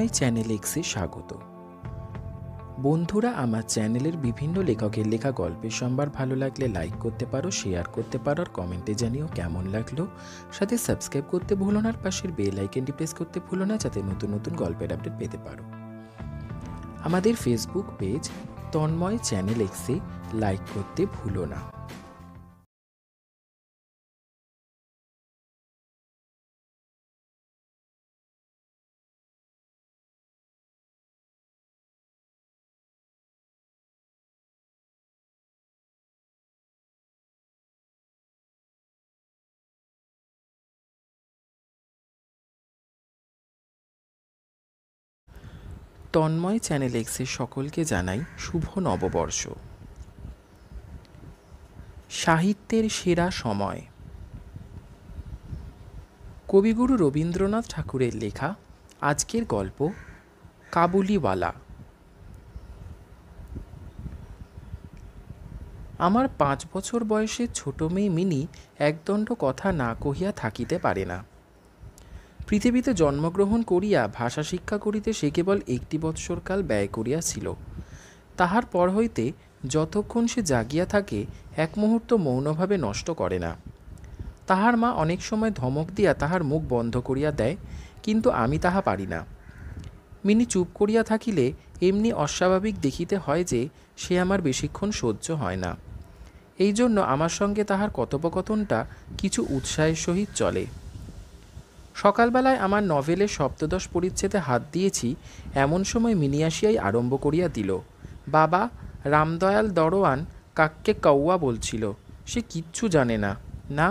সময় চ্যানেল এক্সে স্বাগত বন্ধুরা আমার চ্যানেলের বিভিন্ন লেখকের লেখা গল্পের সম্ভার ভালো লাগলে লাইক করতে পারো শেয়ার করতে পারো আর কমেন্টে জানিও কেমন লাগলো সাথে সাবস্ক্রাইব করতে ভুলো না আর পাশের বেল আইকনটি প্রেস করতে ভুলো না যাতে নতুন নতুন গল্পের আপডেট পেতে পারো আমাদের ফেসবুক পেজ তন্ময় চ্যানেল এক্সে লাইক করতে ভুলো না তন্ময় চ্যানেল এক্সের সকলকে জানাই শুভ নববর্ষ সাহিত্যের সেরা সময় কবিগুরু রবীন্দ্রনাথ ঠাকুরের লেখা আজকের গল্প কাবুলিওয়ালা আমার পাঁচ বছর বয়সের ছোট মেয়ে মিনি একদণ্ড কথা না কহিয়া থাকিতে পারে না পৃথিবীতে জন্মগ্রহণ করিয়া ভাষা শিক্ষা করিতে সে কেবল একটি বৎসরকাল ব্যয় করিয়াছিল তাহার পর হইতে যতক্ষণ সে জাগিয়া থাকে এক মুহূর্ত মৌনভাবে নষ্ট করে না তাহার মা অনেক সময় ধমক দিয়া তাহার মুখ বন্ধ করিয়া দেয় কিন্তু আমি তাহা পারি না মিনি চুপ করিয়া থাকিলে এমনি অস্বাভাবিক দেখিতে হয় যে সে আমার বেশিক্ষণ সহ্য হয় না এই জন্য আমার সঙ্গে তাহার কথোপকথনটা কিছু উৎসাহের সহিত চলে সকালবেলায় আমার নভেলের সপ্তদশ পরিচ্ছেদে হাত দিয়েছি এমন সময় আসিয়াই আরম্ভ করিয়া দিল বাবা রামদয়াল দরোয়ান কাককে কাউয়া বলছিল সে কিচ্ছু জানে না না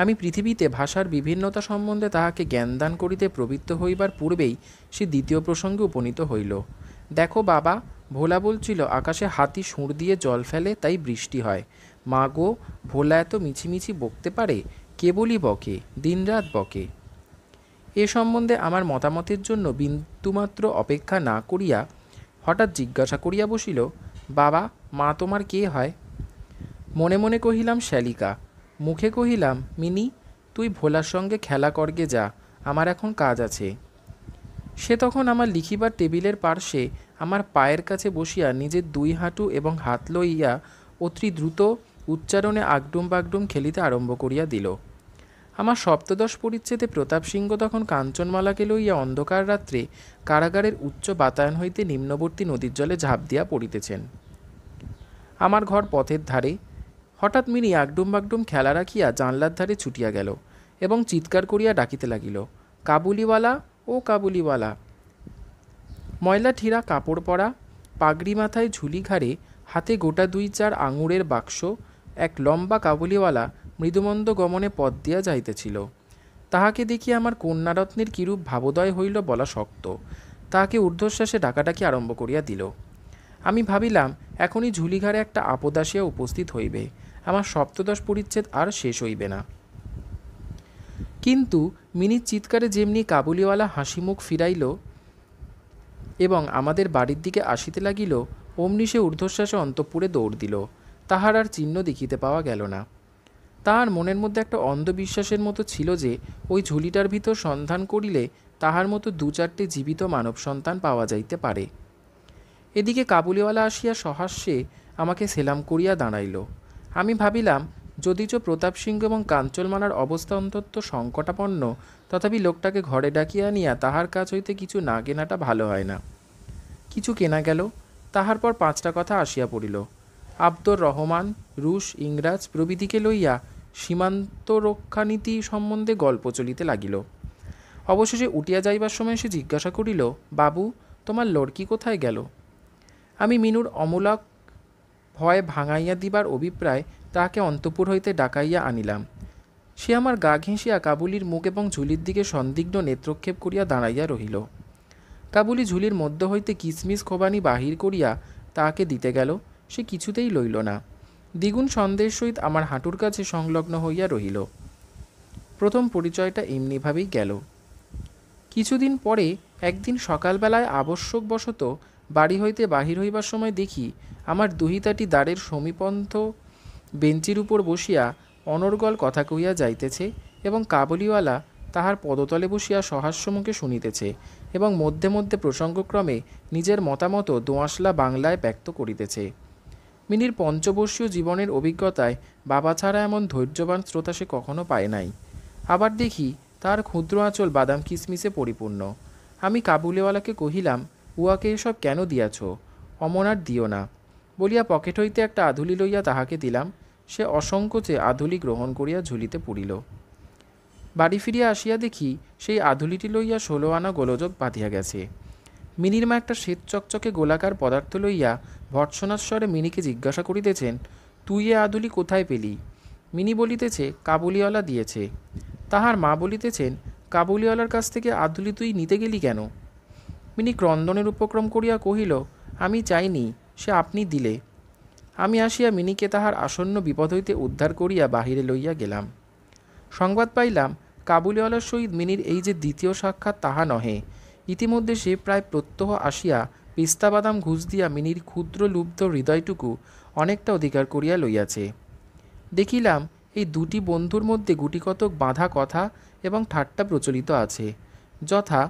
আমি পৃথিবীতে ভাষার বিভিন্নতা সম্বন্ধে তাহাকে জ্ঞানদান করিতে প্রবৃত্ত হইবার পূর্বেই সে দ্বিতীয় প্রসঙ্গে উপনীত হইল দেখো বাবা ভোলা বলছিল আকাশে হাতি সুঁড় দিয়ে জল ফেলে তাই বৃষ্টি হয় মা গো ভোলা এত মিছিমিছি বকতে পারে কেবলই বকে দিনরাত বকে এ সম্বন্ধে আমার মতামতের জন্য বিন্দুমাত্র অপেক্ষা না করিয়া হঠাৎ জিজ্ঞাসা করিয়া বসিল বাবা মা তোমার কে হয় মনে মনে কহিলাম শ্যালিকা মুখে কহিলাম মিনি তুই ভোলার সঙ্গে খেলা করগে যা আমার এখন কাজ আছে সে তখন আমার লিখিবার টেবিলের পার্শ্বে আমার পায়ের কাছে বসিয়া নিজের দুই হাঁটু এবং হাত লইয়া অতি দ্রুত উচ্চারণে আগডুম বাগডুম খেলিতে আরম্ভ করিয়া দিল আমার সপ্তদশ পরিচ্ছেদে প্রতাপ সিংহ তখন কাঞ্চনমালাকে লইয়া অন্ধকার রাত্রে কারাগারের উচ্চ বাতায়ন হইতে নিম্নবর্তী নদীর জলে ঝাঁপ দিয়া পড়িতেছেন আমার ঘর পথের ধারে হঠাৎ মিনি আগডুম বাগডুম খেলা রাখিয়া জানলার ধারে ছুটিয়া গেল এবং চিৎকার করিয়া ডাকিতে লাগিল কাবুলিওয়ালা ও কাবুলিওয়ালা ময়লা ঠিরা কাপড় পরা পাগড়ি মাথায় ঝুলি ঘাড়ে হাতে গোটা দুই চার আঙুরের বাক্স এক লম্বা কাবুলিওয়ালা মৃদুমন্দ গমনে পথ দিয়া যাইতেছিল তাহাকে দেখিয়া আমার কন্যারত্নের কিরূপ ভাবোদয় হইল বলা শক্ত তাহাকে ঊর্ধ্বশ্বাসে ডাকাডাকি আরম্ভ করিয়া দিল আমি ভাবিলাম এখনই ঝুলিঘাড়ে একটা আপদ আসিয়া উপস্থিত হইবে আমার সপ্তদশ পরিচ্ছেদ আর শেষ হইবে না কিন্তু মিনির চিৎকারে যেমনি কাবুলিওয়ালা হাসি মুখ ফিরাইল এবং আমাদের বাড়ির দিকে আসিতে লাগিল অমনি সে ঊর্ধ্বশ্বাসে অন্তঃপুরে দৌড় দিল তাহার আর চিহ্ন দেখিতে পাওয়া গেল না তাহার মনের মধ্যে একটা অন্ধবিশ্বাসের মতো ছিল যে ওই ঝুলিটার ভিতর সন্ধান করিলে তাহার মতো দু চারটে জীবিত মানব সন্তান পাওয়া যাইতে পারে এদিকে কাবুলিওয়ালা আসিয়া সহাস্যে আমাকে সেলাম করিয়া দাঁড়াইল আমি ভাবিলাম যদিচ প্রতাপ সিংহ এবং কাঞ্চলমালার অবস্থা অন্তত সংকটাপন্ন তথাপি লোকটাকে ঘরে ডাকিয়া আনিয়া তাহার কাজ হইতে কিছু না কেনাটা ভালো হয় না কিছু কেনা গেল তাহার পর পাঁচটা কথা আসিয়া পড়িল আব্দুর রহমান রুশ ইংরাজ প্রভৃতিকে লইয়া সীমান্ত রক্ষানীতি সম্বন্ধে গল্প চলিতে লাগিল অবশেষে উঠিয়া যাইবার সময় সে জিজ্ঞাসা করিল বাবু তোমার লড়কি কোথায় গেল আমি মিনুর অমূলক ভয় ভাঙাইয়া দিবার অভিপ্রায় তাহাকে অন্তপুর হইতে ডাকাইয়া আনিলাম সে আমার গা ঘেঁষিয়া কাবুলির মুখ এবং ঝুলির দিকে সন্দিগ্ন নেত্রক্ষেপ করিয়া দাঁড়াইয়া রহিল কাবুলি ঝুলির মধ্য হইতে কিসমিস খোবানি বাহির করিয়া তাহাকে দিতে গেল সে কিছুতেই লইল না দ্বিগুণ সন্দেহের সহিত আমার হাঁটুর কাছে সংলগ্ন হইয়া রহিল প্রথম পরিচয়টা এমনিভাবেই গেল কিছুদিন পরে একদিন সকালবেলায় আবশ্যকবশত বাড়ি হইতে বাহির হইবার সময় দেখি আমার দুহিতাটি দ্বারের সমীপন্থ বেঞ্চির উপর বসিয়া অনর্গল কথা কইয়া যাইতেছে এবং কাবুলিওয়ালা তাহার পদতলে বসিয়া মুখে শুনিতেছে এবং মধ্যে মধ্যে প্রসঙ্গক্রমে নিজের মতামত দোঁয়াশলা বাংলায় ব্যক্ত করিতেছে মিনির পঞ্চবর্ষীয় জীবনের অভিজ্ঞতায় বাবা ছাড়া এমন ধৈর্যবান শ্রোতা সে কখনো পায় নাই আবার দেখি তার ক্ষুদ্র আঁচল বাদাম কিসমিসে পরিপূর্ণ আমি কাবুলেওয়ালাকে কহিলাম উহাকে এসব কেন দিয়াছ অমন আর দিও না বলিয়া পকেট হইতে একটা আধুলি লইয়া তাহাকে দিলাম সে অসংকোচে আধুলি গ্রহণ করিয়া ঝুলিতে পড়িল বাড়ি ফিরিয়া আসিয়া দেখি সেই আধুলিটি লইয়া ষোলো আনা গোলযোগ বাঁধিয়া গেছে মিনির মা একটা শ্বেত চকচকে গোলাকার পদার্থ লইয়া ভর্ৎসনাস্বরে মিনিকে জিজ্ঞাসা করিতেছেন তুই এ আদুলি কোথায় পেলি মিনি বলিতেছে কাবুলিওয়ালা দিয়েছে তাহার মা বলিতেছেন কাবুলিওয়ালার কাছ থেকে আদুলি তুই নিতে গেলি কেন মিনি ক্রন্দনের উপক্রম করিয়া কহিল আমি চাইনি সে আপনি দিলে আমি আসিয়া মিনিকে তাহার আসন্ন বিপদ হইতে উদ্ধার করিয়া বাহিরে লইয়া গেলাম সংবাদ পাইলাম কাবুলিওয়ালার সহিত মিনির এই যে দ্বিতীয় সাক্ষাৎ তাহা নহে ইতিমধ্যে সে প্রায় প্রত্যহ আসিয়া পিস্তা বাদাম ঘুষ দিয়া মিনির ক্ষুদ্র লুব্ধ হৃদয়টুকু অনেকটা অধিকার করিয়া লইয়াছে দেখিলাম এই দুটি বন্ধুর মধ্যে গুটিকতক বাঁধা কথা এবং ঠাট্টা প্রচলিত আছে যথা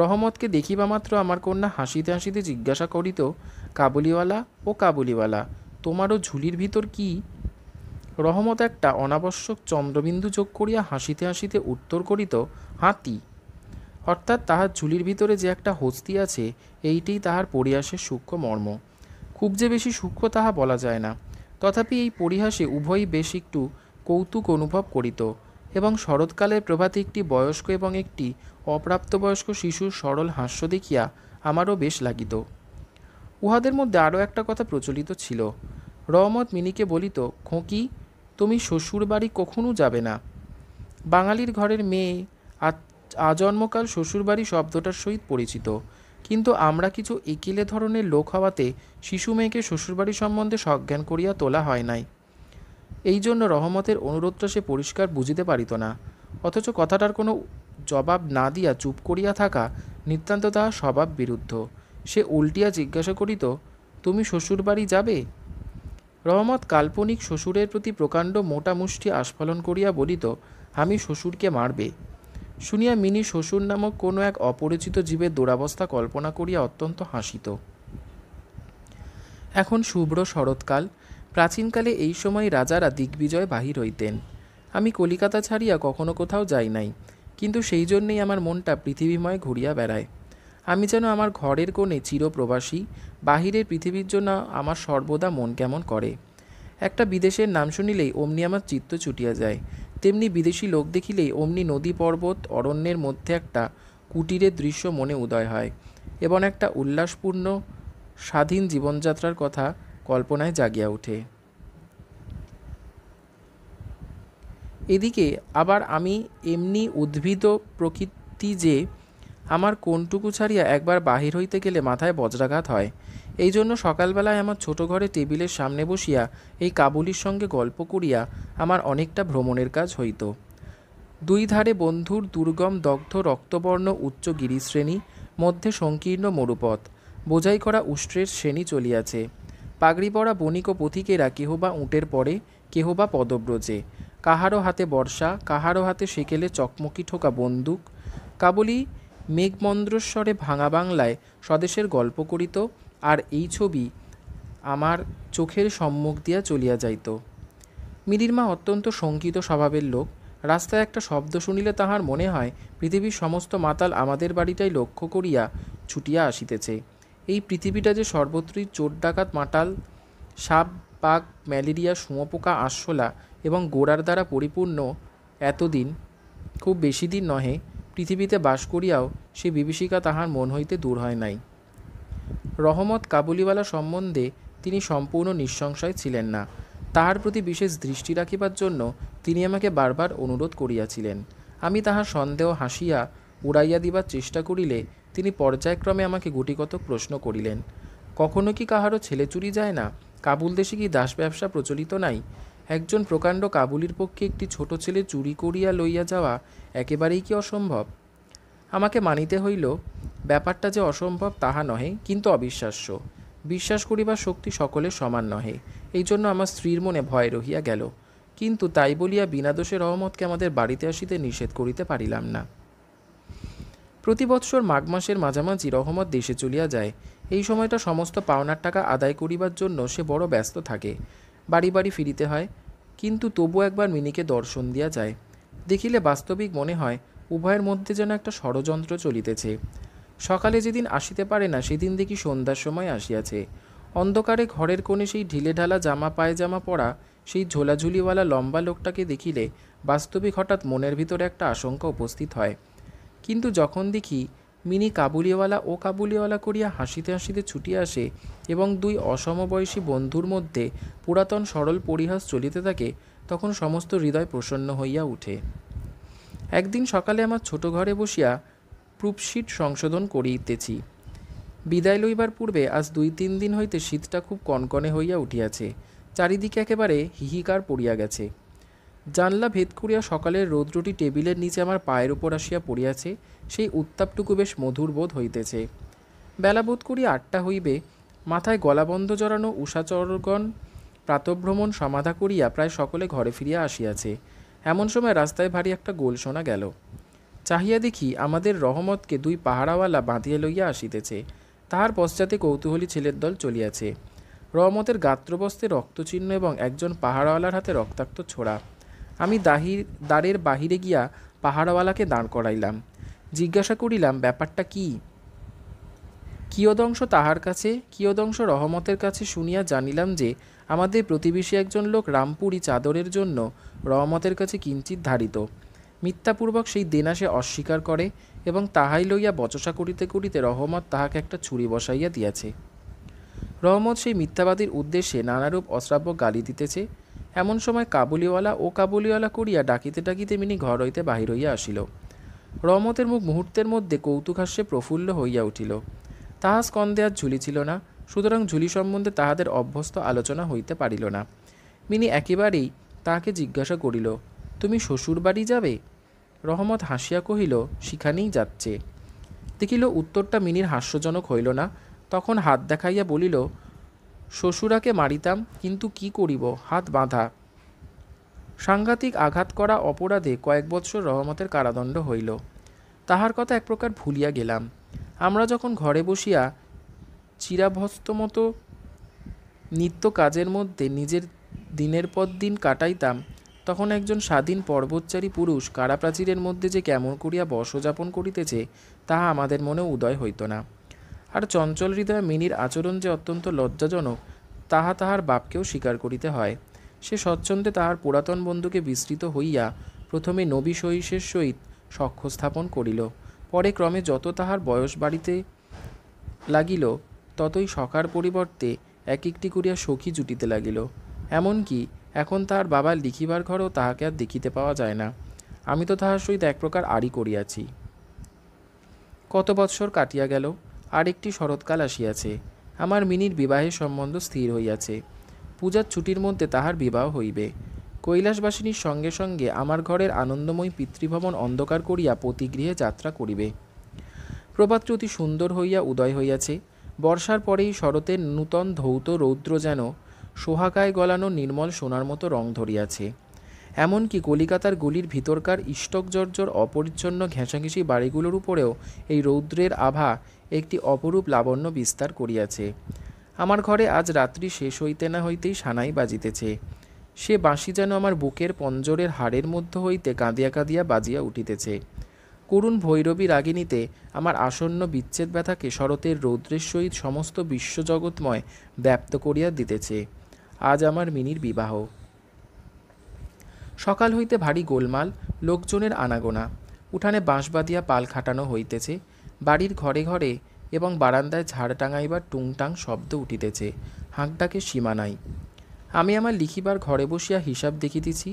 রহমতকে দেখিবা মাত্র আমার কন্যা হাসিতে হাসিতে জিজ্ঞাসা করিত কাবুলিওয়ালা ও কাবুলিওয়ালা তোমারও ঝুলির ভিতর কি রহমত একটা অনাবশ্যক চন্দ্রবিন্দু যোগ করিয়া হাসিতে হাসিতে উত্তর করিত হাতি অর্থাৎ তাহার ঝুলির ভিতরে যে একটা হস্তি আছে এইটি তাহার পরিহাসের সূক্ষ্ম মর্ম খুব যে বেশি সূক্ষ্ম তাহা বলা যায় না তথাপি এই পরিহাসে উভয়ই বেশ একটু কৌতুক অনুভব করিত এবং শরৎকালের প্রভাতে একটি বয়স্ক এবং একটি অপ্রাপ্তবয়স্ক শিশুর সরল হাস্য দেখিয়া আমারও বেশ লাগিত উহাদের মধ্যে আরও একটা কথা প্রচলিত ছিল রহমত মিনিকে বলিত খোঁকি তুমি শ্বশুর বাড়ি কখনো যাবে না বাঙালির ঘরের মেয়ে আজন্মকাল শ্বশুরবাড়ি শব্দটার সহিত পরিচিত কিন্তু আমরা কিছু একিলে ধরনের লোক হওয়াতে শিশু মেয়েকে শ্বশুরবাড়ি সম্বন্ধে সজ্ঞান করিয়া তোলা হয় নাই এই জন্য রহমতের অনুরোধটা সে পরিষ্কার বুঝিতে পারিত না অথচ কথাটার কোনো জবাব না দিয়া চুপ করিয়া থাকা নিতান্ত তাহার স্বভাব বিরুদ্ধ সে উল্টিয়া জিজ্ঞাসা করিত তুমি শ্বশুরবাড়ি যাবে রহমত কাল্পনিক শ্বশুরের প্রতি প্রকাণ্ড মোটা মুষ্টি আস্ফলন করিয়া বলিত আমি শ্বশুরকে মারবে শুনিয়া মিনি শ্বশুর নামক কোনো এক অপরিচিত জীবের দুরাবস্থা কল্পনা করিয়া অত্যন্ত হাসিত এখন শুভ্র শরৎকাল প্রাচীনকালে এই সময় রাজারা দিগ্বিজয় বাহির হইতেন আমি কলিকাতা ছাড়িয়া কখনো কোথাও যাই নাই কিন্তু সেই জন্যেই আমার মনটা পৃথিবীময় ঘুরিয়া বেড়ায় আমি যেন আমার ঘরের কোণে চিরপ্রবাসী বাহিরের পৃথিবীর জন্য আমার সর্বদা মন কেমন করে একটা বিদেশের নাম শুনিলেই অমনি আমার চিত্ত ছুটিয়া যায় তেমনি বিদেশি লোক দেখিলেই অমনি নদী পর্বত অরণ্যের মধ্যে একটা কুটিরের দৃশ্য মনে উদয় হয় এবং একটা উল্লাসপূর্ণ স্বাধীন জীবনযাত্রার কথা কল্পনায় জাগিয়া ওঠে এদিকে আবার আমি এমনি উদ্ভিদ প্রকৃতি যে আমার কোনটুকু ছাড়িয়া একবার বাহির হইতে গেলে মাথায় বজ্রাঘাত হয় এই জন্য সকালবেলায় আমার ছোট ঘরে টেবিলের সামনে বসিয়া এই কাবুলির সঙ্গে গল্প করিয়া আমার অনেকটা ভ্রমণের কাজ হইত দুই ধারে বন্ধুর দুর্গম দগ্ধ রক্তবর্ণ উচ্চ গিরিশ্রেণী মধ্যে সংকীর্ণ মরুপথ বোঝাই করা উষ্ট্রের শ্রেণী চলিয়াছে পাগড়ি পরা বণিক ও পথিকেরা কেহ বা উঁটের পরে কেহ বা পদব্রজে কাহারো হাতে বর্ষা কাহারো হাতে সেকেলে চকমকি ঠোকা বন্দুক কাবলি মেঘমন্দ্রস্বরে ভাঙা বাংলায় স্বদেশের গল্প করিত আর এই ছবি আমার চোখের সম্মুখ দিয়া চলিয়া যাইত মিরির মা অত্যন্ত শঙ্কিত স্বভাবের লোক রাস্তায় একটা শব্দ শুনিলে তাহার মনে হয় পৃথিবীর সমস্ত মাতাল আমাদের বাড়িটাই লক্ষ্য করিয়া ছুটিয়া আসিতেছে এই পৃথিবীটা যে সর্বত্রই চোর ডাকাত মাতাল সাপ পাক ম্যালেরিয়া সুঁয়োপোকা আশলা এবং গোড়ার দ্বারা পরিপূর্ণ এতদিন খুব বেশি দিন নহে পৃথিবীতে বাস করিয়াও সে বিভীষিকা তাহার মন হইতে দূর হয় নাই রহমত কাবুলিওয়ালা সম্বন্ধে তিনি সম্পূর্ণ নিঃসংশয় ছিলেন না তাহার প্রতি বিশেষ দৃষ্টি রাখিবার জন্য তিনি আমাকে বারবার অনুরোধ করিয়াছিলেন আমি তাহার সন্দেহ হাসিয়া উড়াইয়া দিবার চেষ্টা করিলে তিনি পর্যায়ক্রমে আমাকে গুটিগত প্রশ্ন করিলেন কখনো কি কাহারও ছেলে চুরি যায় না কাবুল দেশে কি দাস ব্যবসা প্রচলিত নাই একজন প্রকাণ্ড কাবুলির পক্ষে একটি ছোট ছেলে চুরি করিয়া লইয়া যাওয়া একেবারেই কি অসম্ভব আমাকে মানিতে হইল ব্যাপারটা যে অসম্ভব তাহা নহে কিন্তু অবিশ্বাস্য বিশ্বাস করিবার শক্তি সকলের সমান নহে এই জন্য আমার স্ত্রীর মনে ভয় রহিয়া গেল কিন্তু তাই বলিয়া বিনা দোষে রহমতকে আমাদের বাড়িতে আসিতে নিষেধ করিতে পারিলাম না প্রতি বৎসর মাঘ মাসের মাঝামাঝি রহমত দেশে চলিয়া যায় এই সময়টা সমস্ত পাওনার টাকা আদায় করিবার জন্য সে বড় ব্যস্ত থাকে বাড়ি বাড়ি ফিরিতে হয় কিন্তু তবু একবার মিনিকে দর্শন দিয়া যায় দেখিলে বাস্তবিক মনে হয় উভয়ের মধ্যে যেন একটা ষড়যন্ত্র চলিতেছে সকালে যেদিন আসিতে পারে না সেদিন দেখি সন্ধ্যার সময় আসিয়াছে অন্ধকারে ঘরের কোণে সেই ঢিলেঢালা জামা পায়জামা পরা সেই ঝোলাঝুলিওয়ালা লম্বা লোকটাকে দেখিলে বাস্তবিক হঠাৎ মনের ভিতরে একটা আশঙ্কা উপস্থিত হয় কিন্তু যখন দেখি মিনি কাবুলিওয়ালা ও কাবুলিওয়ালা করিয়া হাসিতে হাসিতে ছুটিয়া আসে এবং দুই অসমবয়সী বন্ধুর মধ্যে পুরাতন সরল পরিহাস চলিতে থাকে তখন সমস্ত হৃদয় প্রসন্ন হইয়া উঠে একদিন সকালে আমার ছোট ঘরে বসিয়া প্রুফশিট সংশোধন করিতেছি বিদায় লইবার পূর্বে আজ দুই তিন দিন হইতে শীতটা খুব কনকনে হইয়া উঠিয়াছে চারিদিকে একেবারে হিহিকার পড়িয়া গেছে জানলা ভেদ করিয়া সকালের রোদ্রটি টেবিলের নিচে আমার পায়ের উপর আসিয়া পড়িয়াছে সেই উত্তাপটুকু বেশ মধুর বোধ হইতেছে বেলা বোধ করিয়া আটটা হইবে মাথায় গলাবন্ধ জড়ানো উষাচরগণ প্রাতভ্রমণ সমাধা করিয়া প্রায় সকলে ঘরে ফিরিয়া আসিয়াছে এমন সময় রাস্তায় ভারী একটা গোল শোনা গেল চাহিয়া দেখি আমাদের রহমতকে দুই পাহারাওয়ালা বাঁধিয়া লইয়া আসিতেছে তাহার পশ্চাতে কৌতূহলী ছেলের দল চলিয়াছে রহমতের গাত্রবস্তে রক্তচিহ্ন এবং একজন পাহারাওয়ালার হাতে রক্তাক্ত ছোড়া আমি দাহির দ্বারের বাহিরে গিয়া পাহারাওয়ালাকে দাঁড় করাইলাম জিজ্ঞাসা করিলাম ব্যাপারটা কি কিয়দংশ তাহার কাছে কিয়দংশ রহমতের কাছে শুনিয়া জানিলাম যে আমাদের প্রতিবেশী একজন লোক রামপুরি চাদরের জন্য রহমতের কাছে কিঞ্চিত ধারিত মিথ্যাপূর্বক সেই দেনা সে অস্বীকার করে এবং তাহাই লইয়া বচসা করিতে করিতে রহমত তাহাকে একটা ছুরি বসাইয়া দিয়াছে রহমত সেই মিথ্যাবাদীর উদ্দেশ্যে নানারূপ অশ্রাব্য গালি দিতেছে এমন সময় কাবুলিওয়ালা ও কাবুলিওয়ালা করিয়া ডাকিতে ডাকিতে মিনি ঘর হইতে বাহির হইয়া আসিল রহমতের মুখ মুহূর্তের মধ্যে কৌতুকহাস্যে প্রফুল্ল হইয়া উঠিল তাহা স্কন্দে আর ঝুলি ছিল না সুতরাং ঝুলি সম্বন্ধে তাহাদের অভ্যস্ত আলোচনা হইতে পারিল না মিনি একেবারেই তাহাকে জিজ্ঞাসা করিল তুমি শ্বশুর বাড়ি যাবে রহমত হাসিয়া কহিল সেখানেই যাচ্ছে দেখিল উত্তরটা মিনির হাস্যজনক হইল না তখন হাত দেখাইয়া বলিল শ্বশুরাকে মারিতাম কিন্তু কি করিব হাত বাঁধা সাংঘাতিক আঘাত করা অপরাধে কয়েক বৎসর রহমতের কারাদণ্ড হইল তাহার কথা এক প্রকার ভুলিয়া গেলাম আমরা যখন ঘরে বসিয়া চিরাভস্ত মতো নিত্য কাজের মধ্যে নিজের দিনের পর দিন কাটাইতাম তখন একজন স্বাধীন পর্বতচারী পুরুষ কারাপ্রাচীরের মধ্যে যে কেমন করিয়া বর্ষযাপন করিতেছে তাহা আমাদের মনে উদয় হইত না আর চঞ্চল হৃদয়ে মিনির আচরণ যে অত্যন্ত লজ্জাজনক তাহা তাহার বাপকেও স্বীকার করিতে হয় সে স্বচ্ছন্দে তাহার পুরাতন বন্ধুকে বিস্তৃত হইয়া প্রথমে নবী সহিষের সহিত সখ্য স্থাপন করিল পরে ক্রমে যত তাহার বয়স বাড়িতে লাগিল ততই সখার পরিবর্তে এক একটি করিয়া সখী জুটিতে লাগিল এমনকি এখন তাহার বাবা লিখিবার ঘরও তাহাকে আর দেখিতে পাওয়া যায় না আমি তো তাহার সহিত এক প্রকার আড়ি করিয়াছি কত বৎসর কাটিয়া গেল আর একটি শরৎকাল আসিয়াছে আমার মিনির বিবাহের সম্বন্ধ স্থির হইয়াছে পূজার ছুটির মধ্যে তাহার বিবাহ হইবে কৈলাসবাসিনীর সঙ্গে সঙ্গে আমার ঘরের আনন্দময় পিতৃভবন অন্ধকার করিয়া পতিগৃহে যাত্রা করিবে প্রভাতটি অতি সুন্দর হইয়া উদয় হইয়াছে বর্ষার পরেই শরতের নূতন ধৌত রৌদ্র যেন সোহাগায় গলানো নির্মল সোনার মতো রং ধরিয়াছে এমনকি কলিকাতার গলির ভিতরকার জর্জর অপরিচ্ছন্ন ঘেঁষাঘেঁষি বাড়িগুলোর উপরেও এই রৌদ্রের আভা একটি অপরূপ লাবণ্য বিস্তার করিয়াছে আমার ঘরে আজ রাত্রি শেষ হইতে না হইতেই সানাই বাজিতেছে সে বাঁশি যেন আমার বুকের পঞ্জরের হাড়ের মধ্য হইতে কাঁদিয়া কাঁদিয়া বাজিয়া উঠিতেছে করুণ ভৈরবী রাগিনীতে আমার আসন্ন বিচ্ছেদ ব্যথাকে শরতের রৌদ্রের সহিত সমস্ত বিশ্বজগৎময় ব্যপ্ত করিয়া দিতেছে আজ আমার মিনির বিবাহ সকাল হইতে ভারী গোলমাল লোকজনের আনাগোনা উঠানে বাঁশ বাঁধিয়া পাল খাটানো হইতেছে বাড়ির ঘরে ঘরে এবং বারান্দায় ঝাড় টাঙাইবার টুংটাং শব্দ উঠিতেছে হাঁকডাকে সীমা নাই আমি আমার লিখিবার ঘরে বসিয়া হিসাব দেখিতেছি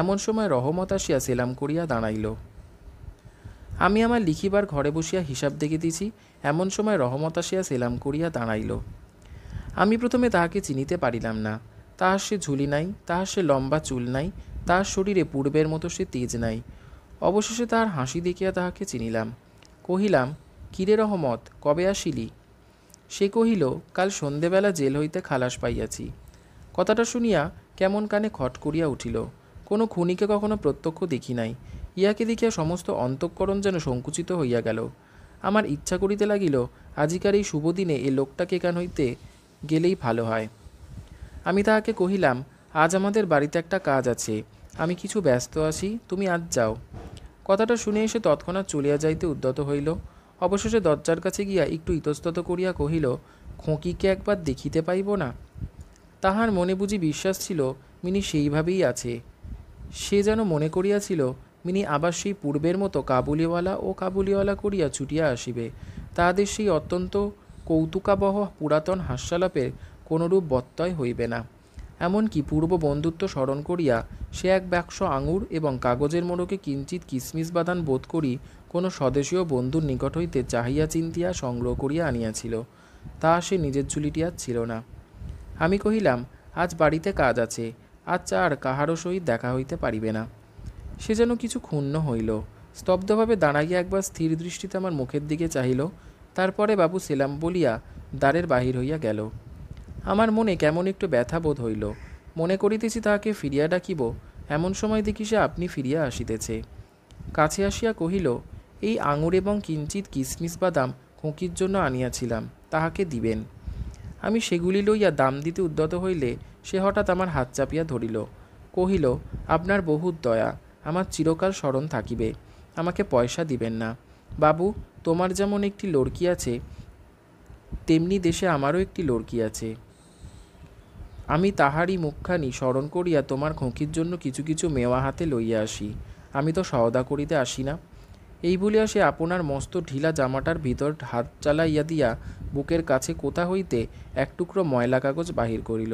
এমন সময় রহমত আসিয়া সেলাম করিয়া দাঁড়াইল আমি আমার লিখিবার ঘরে বসিয়া হিসাব দেখিতেছি এমন সময় রহমত আসিয়া সেলাম করিয়া দাঁড়াইল আমি প্রথমে তাহাকে চিনিতে পারিলাম না তাহার সে ঝুলি নাই তাহার সে লম্বা চুল নাই তাহার শরীরে পূর্বের মতো সে তেজ নাই অবশেষে তাহার হাসি দেখিয়া তাহাকে চিনিলাম কহিলাম কিরে রহমত কবে আসিলি সে কহিল কাল সন্ধেবেলা জেল হইতে খালাস পাইয়াছি কথাটা শুনিয়া কেমন কানে খট করিয়া উঠিল কোনো খুনিকে কখনো প্রত্যক্ষ দেখি নাই ইয়াকে দেখিয়া সমস্ত অন্তঃকরণ যেন সংকুচিত হইয়া গেল আমার ইচ্ছা করিতে লাগিল আজিকার এই শুভদিনে এ লোকটাকে কান হইতে গেলেই ভালো হয় আমি তাহাকে কহিলাম আজ আমাদের বাড়িতে একটা কাজ আছে আমি কিছু ব্যস্ত আছি তুমি আজ যাও কথাটা শুনে এসে তৎক্ষণাৎ চলিয়া যাইতে উদ্যত হইল অবশেষে দরজার কাছে গিয়া একটু ইতস্তত করিয়া কহিল খোঁকিকে একবার দেখিতে পাইব না তাহার মনে বুঝি বিশ্বাস ছিল মিনি সেইভাবেই আছে সে যেন মনে করিয়াছিল মিনি আবার সেই পূর্বের মতো কাবুলিওয়ালা ও কাবুলিওয়ালা করিয়া ছুটিয়া আসিবে তাহাদের সেই অত্যন্ত কৌতুকাবহ পুরাতন হাস্যালাপের কোনরূপ বত্যয় হইবে না এমনকি পূর্ব বন্ধুত্ব স্মরণ করিয়া সে এক বাক্স আঙুর এবং কাগজের মোড়কে কিঞ্চিত কিসমিস বাদান বোধ করি কোনো স্বদেশীয় বন্ধুর নিকট হইতে চাহিয়া চিন্তিয়া সংগ্রহ করিয়া আনিয়াছিল তা সে নিজের ঝুলিটি আর ছিল না আমি কহিলাম আজ বাড়িতে কাজ আছে আজ আচ্ছা, আর কাহারও সহিত দেখা হইতে পারিবে না সে যেন কিছু ক্ষুণ্ণ হইল স্তব্ধভাবে দাঁড়াইয়া একবার স্থির দৃষ্টিতে আমার মুখের দিকে চাহিল তারপরে বাবু সেলাম বলিয়া দ্বারের বাহির হইয়া গেল আমার মনে কেমন একটু ব্যথা বোধ হইল মনে করিতেছি তাহাকে ফিরিয়া ডাকিব এমন সময় দেখি সে আপনি ফিরিয়া আসিতেছে কাছে আসিয়া কহিল এই আঙুর এবং কিঞ্চিত কিসমিস বাদাম খুঁকির জন্য আনিয়াছিলাম তাহাকে দিবেন আমি সেগুলি লইয়া দাম দিতে উদ্যত হইলে সে হঠাৎ আমার হাত চাপিয়া ধরিল কহিল আপনার বহুত দয়া আমার চিরকাল স্মরণ থাকিবে আমাকে পয়সা দিবেন না বাবু তোমার যেমন একটি লড়কি আছে তেমনি দেশে আমারও একটি লড়কি আছে আমি তাহারই মুখখানি স্মরণ করিয়া তোমার খোঁকির জন্য কিছু কিছু মেওয়া হাতে লইয়া আসি আমি তো সওদা করিতে আসি না এই বলিয়া সে আপনার মস্ত ঢিলা জামাটার ভিতর হাত চালাইয়া দিয়া বুকের কাছে কোথা হইতে এক টুকরো ময়লা কাগজ বাহির করিল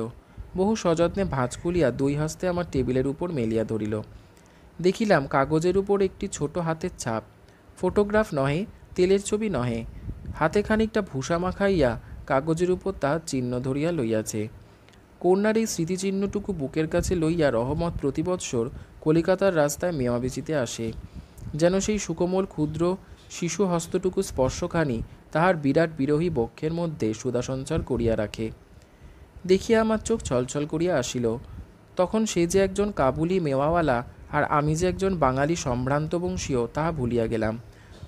বহু সযত্নে ভাঁজ খুলিয়া দুই হস্তে আমার টেবিলের উপর মেলিয়া ধরিল দেখিলাম কাগজের উপর একটি ছোট হাতের ছাপ ফটোগ্রাফ নহে তেলের ছবি নহে হাতে খানিকটা ভূষা মাখাইয়া কাগজের উপর তাহার চিহ্ন ধরিয়া লইয়াছে কন্যার এই স্মৃতিচিহ্নটুকু বুকের কাছে লইয়া রহমত প্রতিবৎসর কলিকাতার রাস্তায় মেমাবেচিতে আসে যেন সেই সুকোমল ক্ষুদ্র শিশু হস্তটুকু স্পর্শখানি তাহার বিরাট বিরোহী বক্ষের মধ্যে সুদাসঞ্চার করিয়া রাখে দেখিয়া আমার চোখ ছলছল করিয়া আসিল তখন সে যে একজন কাবুলি মেওয়াওয়ালা আর আমি যে একজন বাঙালি সম্ভ্রান্ত বংশীয় তাহা ভুলিয়া গেলাম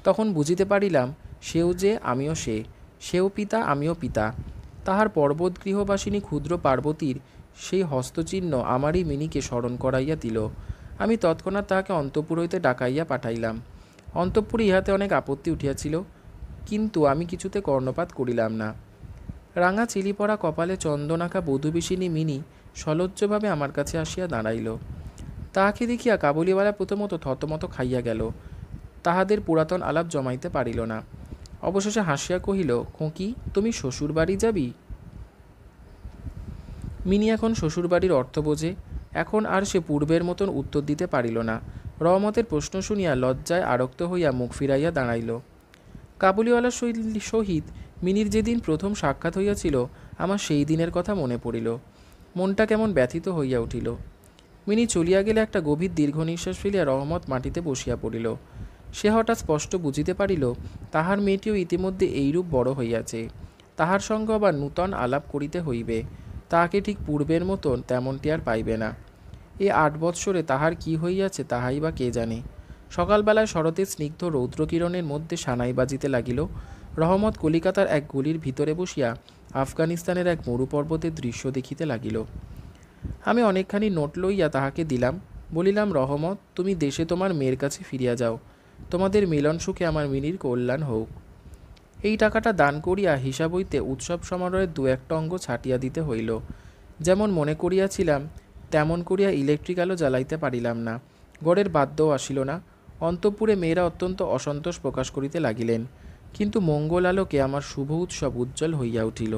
তখন বুঝিতে পারিলাম সেও যে আমিও সে সেও পিতা আমিও পিতা তাহার পর্বত গৃহবাসিনী ক্ষুদ্র পার্বতীর সেই হস্তচিহ্ন আমারই মিনিকে স্মরণ করাইয়া দিল আমি তৎক্ষণাৎ তাহাকে অন্তপুর হইতে ডাকাইয়া পাঠাইলাম অন্তঃপুরে ইহাতে অনেক আপত্তি উঠিয়াছিল কিন্তু আমি কিছুতে কর্ণপাত করিলাম না রাঙা চিলি পড়া কপালে চন্দনাকা বধুবিষিনী মিনি সলজ্জভাবে আমার কাছে আসিয়া দাঁড়াইল তাহাকে দেখিয়া কাবুলিওয়ালা প্রথমত থতমত খাইয়া গেল তাহাদের পুরাতন আলাপ জমাইতে পারিল না অবশেষে হাসিয়া কহিল খুঁকি তুমি শ্বশুর বাড়ি যাবি মিনি এখন শ্বশুরবাড়ির অর্থ বোঝে এখন আর সে পূর্বের মতন উত্তর দিতে পারিল না রহমতের প্রশ্ন শুনিয়া লজ্জায় আরক্ত হইয়া মুখ ফিরাইয়া দাঁড়াইল কাবুলিওয়ালার সহিত মিনির যেদিন প্রথম সাক্ষাৎ হইয়াছিল আমার সেই দিনের কথা মনে পড়িল মনটা কেমন ব্যথিত হইয়া উঠিল মিনি চলিয়া গেলে একটা গভীর দীর্ঘ নিঃশ্বাস ফেলিয়া রহমত মাটিতে বসিয়া পড়িল সে হঠাৎ স্পষ্ট বুঝিতে পারিল তাহার মেয়েটিও ইতিমধ্যে এইরূপ বড় হইয়াছে তাহার সঙ্গে আবার নূতন আলাপ করিতে হইবে তাহাকে ঠিক পূর্বের মতন তেমনটি আর পাইবে না এ আট বৎসরে তাহার কি হইয়াছে তাহাই বা কে জানে সকালবেলায় শরতের স্নিগ্ধ রৌদ্রকিরণের মধ্যে সানাই বাজিতে লাগিল রহমত কলিকাতার এক গলির ভিতরে বসিয়া আফগানিস্তানের এক মরুপর্বতের দৃশ্য দেখিতে লাগিল আমি অনেকখানি নোট লইয়া তাহাকে দিলাম বলিলাম রহমত তুমি দেশে তোমার মেয়ের কাছে ফিরিয়া যাও তোমাদের মিলন সুখে আমার মিনির কল্যাণ হোক এই টাকাটা দান করিয়া হিসাব হইতে উৎসব সমারোহের দু একটা অঙ্গ ছাটিয়া দিতে হইল যেমন মনে করিয়াছিলাম তেমন করিয়া ইলেকট্রিক আলো জ্বালাইতে পারিলাম না গড়ের বাদ্যও আসিল না অন্তপুরে মেয়েরা অত্যন্ত অসন্তোষ প্রকাশ করিতে লাগিলেন কিন্তু মঙ্গল আলোকে আমার শুভ উৎসব উজ্জ্বল হইয়া উঠিল